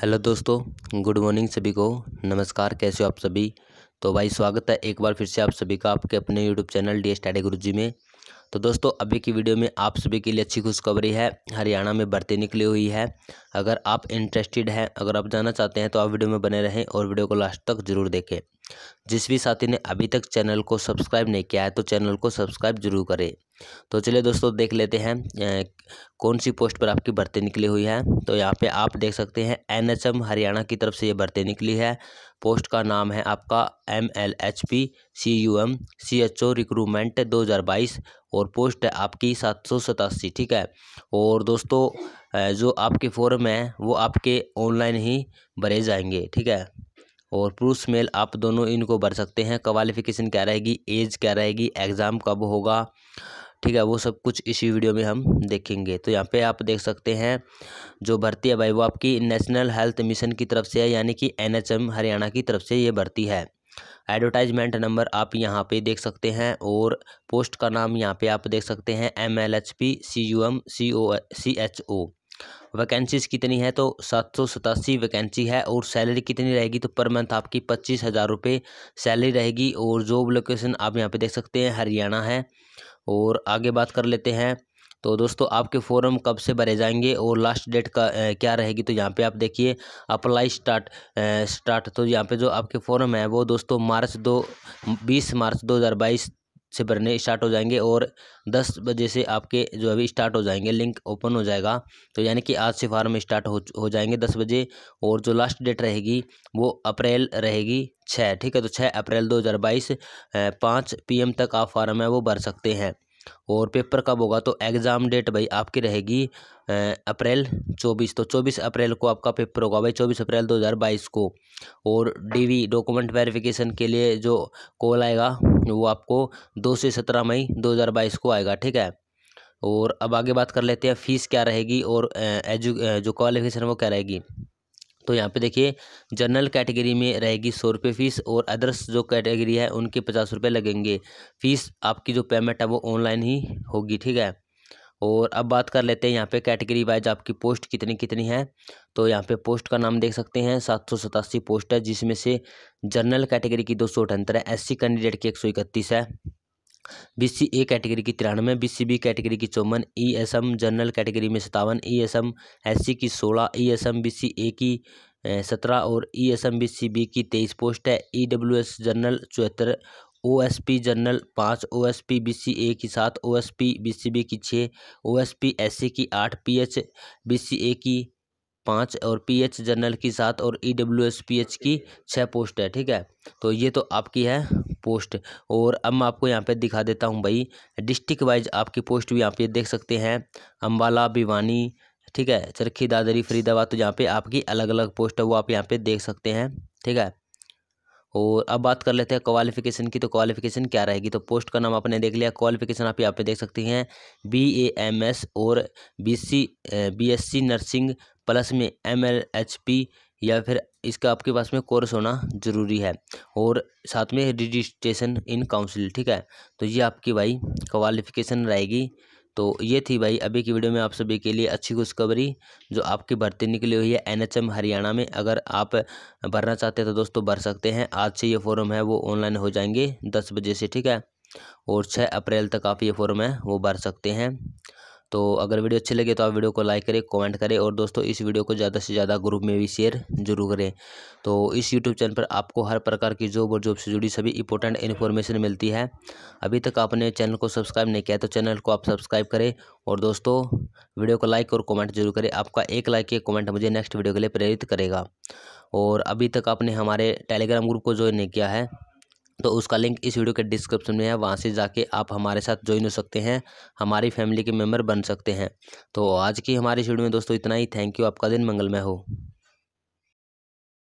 hello दोस्तों good morning सभी को नमस्कार कैसे हो आप सभी तो भाई स्वागत है एक बार फिर से आप सभी का आपके अपने यूट्यूब चैनल डी टाडे गुरु जी में तो दोस्तों अभी की वीडियो में आप सभी के लिए अच्छी खुशखबरी है हरियाणा में भर्ती निकली हुई है अगर आप इंटरेस्टेड हैं अगर आप जाना चाहते हैं तो आप वीडियो में बने रहें और वीडियो को लास्ट तक जरूर देखें जिस भी साथी ने अभी तक चैनल को सब्सक्राइब नहीं किया है तो चैनल को सब्सक्राइब जरूर करें तो चलिए दोस्तों देख लेते हैं कौन सी पोस्ट पर आपकी भर्ती निकली हुई है तो यहाँ पे आप देख सकते हैं एनएचएम हरियाणा की तरफ से ये भर्ती निकली है पोस्ट का नाम है आपका M L H P C U M C H O recruitment दो हज़ार बाईस और पोस्ट है आपकी सात सौ सतासी ठीक है और दोस्तों जो आपके फॉर्म है वो आपके ऑनलाइन ही भरे जाएंगे ठीक है और पुरुष मेल आप दोनों इनको भर सकते हैं क्वालिफिकेशन क्या रहेगी एज क्या रहेगी एग्ज़ाम कब होगा ठीक है वो सब कुछ इसी वीडियो में हम देखेंगे तो यहाँ पे आप देख सकते हैं जो भर्ती है भाई वो आपकी नेशनल हेल्थ मिशन की तरफ से है यानी कि एनएचएम हरियाणा की तरफ से ये भर्ती है एडवर्टाइजमेंट नंबर आप यहाँ पे देख सकते हैं और पोस्ट का नाम यहाँ पे आप देख सकते हैं M L H P C U M C O C H O vacancies कितनी है तो सात सौ सतासी वैकेंसी है और सैलरी कितनी रहेगी तो पर मंथ आपकी पच्चीस हज़ार रुपये सैलरी रहेगी और जॉब लोकेशन आप यहाँ पे देख सकते हैं हरियाणा है और आगे बात कर लेते हैं तो दोस्तों आपके फॉर्म कब से भरे जाएंगे और लास्ट डेट का ए, क्या रहेगी तो यहाँ पे आप देखिए अप्लाई स्टार्ट स्टार्ट तो यहाँ पे जो आपके फॉर्म है वो दोस्तों मार्च दो बीस मार्च दो हज़ार बाईस से भरने स्टार्ट हो जाएंगे और दस बजे से आपके जो अभी स्टार्ट हो जाएंगे लिंक ओपन हो जाएगा तो यानी कि आज से फार्म स्टार्ट हो हो जाएंगे दस बजे और जो लास्ट डेट रहेगी वो अप्रैल रहेगी छः ठीक है तो छः अप्रैल दो हज़ार बाईस पाँच पी एम तक आप फार्म है वो भर सकते हैं और पेपर कब होगा तो एग्ज़ाम डेट भाई आपकी रहेगी अप्रैल चौबीस तो चौबीस अप्रैल को आपका पेपर होगा भाई चौबीस अप्रैल दो हज़ार बाईस को और डीवी डॉक्यूमेंट वेरिफिकेशन के लिए जो कॉल आएगा वो आपको दो से सत्रह मई दो हज़ार बाईस को आएगा ठीक है और अब आगे बात कर लेते हैं फ़ीस क्या रहेगी और एजु जो क्वालिफिकेशन वो क्या रहेगी तो यहाँ पे देखिए जनरल कैटेगरी में रहेगी सौ रुपये फ़ीस और अदर्स जो कैटेगरी है उनके पचास रुपये लगेंगे फ़ीस आपकी जो पेमेंट है वो ऑनलाइन ही होगी ठीक है और अब बात कर लेते हैं यहाँ पे कैटेगरी वाइज आपकी पोस्ट कितनी कितनी है तो यहाँ पे पोस्ट का नाम देख सकते हैं सात सौ सतासी पोस्ट है जिसमें से जनरल कैटेगरी की दो सौ अठहत्तर है एस कैंडिडेट की एक सौ इकतीस है बी सी ए कैटेगरी की तिरानवे बी सी बी कैटेगरी की चौवन E S M general category में सतावन E S M S C की सोलह E S M B C A की सत्रह और E S M B C B की तेईस पोस्ट है ई डब्ल्यू एस जनरल चौहत्तर ओ एस पी जनरल पाँच O S P B C A की सात O S P B C B की छः O S P S C की आठ P H B C A की पाँच और पी एच जनरल की सात और E W S P H की छः पोस्ट है ठीक है तो ये तो आपकी है पोस्ट और अब मैं आपको यहाँ पे दिखा देता हूँ भाई डिस्ट्रिक्ट वाइज आपकी पोस्ट भी यहाँ पे देख सकते हैं अम्बाला भिवानी ठीक है चरखी दादरी फरीदाबाद तो यहाँ पे आपकी अलग अलग पोस्ट है वो आप यहाँ पे देख सकते हैं ठीक है और अब बात कर लेते हैं क्वालिफिकेशन की तो क्वालिफिकेशन क्या रहेगी तो पोस्ट का नाम आपने देख लिया क्वालिफिकेशन आप यहाँ पे देख सकते हैं बी ए एम एस और B C B S C nursing plus में एम एल एच पी या फिर इसका आपके पास में कोर्स होना ज़रूरी है और साथ में रजिस्ट्रेशन इन काउंसिल ठीक है तो ये आपकी भाई क्वालिफिकेशन रहेगी तो ये थी भाई अभी की वीडियो में आप सभी के लिए अच्छी खुशखबरी जो आपकी भर्ती निकली हुई है एनएचएम हरियाणा में अगर आप भरना चाहते हैं तो दोस्तों भर सकते हैं आज से ये फॉर्म है वो ऑनलाइन हो जाएंगे दस बजे से ठीक है और छः अप्रैल तक आप ये फॉर्म है वो भर सकते हैं तो अगर वीडियो अच्छी लगे तो आप वीडियो को लाइक करें कमेंट करें और दोस्तों इस वीडियो को ज़्यादा से ज़्यादा ग्रुप में भी शेयर जरूर करें तो इस यूट्यूब चैनल पर आपको हर प्रकार की जॉब और जॉब से जुड़ी सभी इंपॉर्टेंट इन्फॉर्मेशन मिलती है अभी तक आपने चैनल को सब्सक्राइब नहीं किया तो चैनल को आप सब्सक्राइब करें और दोस्तों वीडियो को लाइक और कॉमेंट जरूर करें आपका एक लाइक या कॉमेंट मुझे नेक्स्ट वीडियो के लिए प्रेरित करेगा और अभी तक आपने हमारे टेलीग्राम ग्रुप को ज्वाइन नहीं किया है तो उसका लिंक इस वीडियो के डिस्क्रिप्शन में है वहाँ से जाके आप हमारे साथ ज्वाइन हो सकते हैं हमारी फैमिली के मेम्बर बन सकते हैं तो आज की हमारी इस वीडियो में दोस्तों इतना ही थैंक यू आपका दिन मंगलमय हो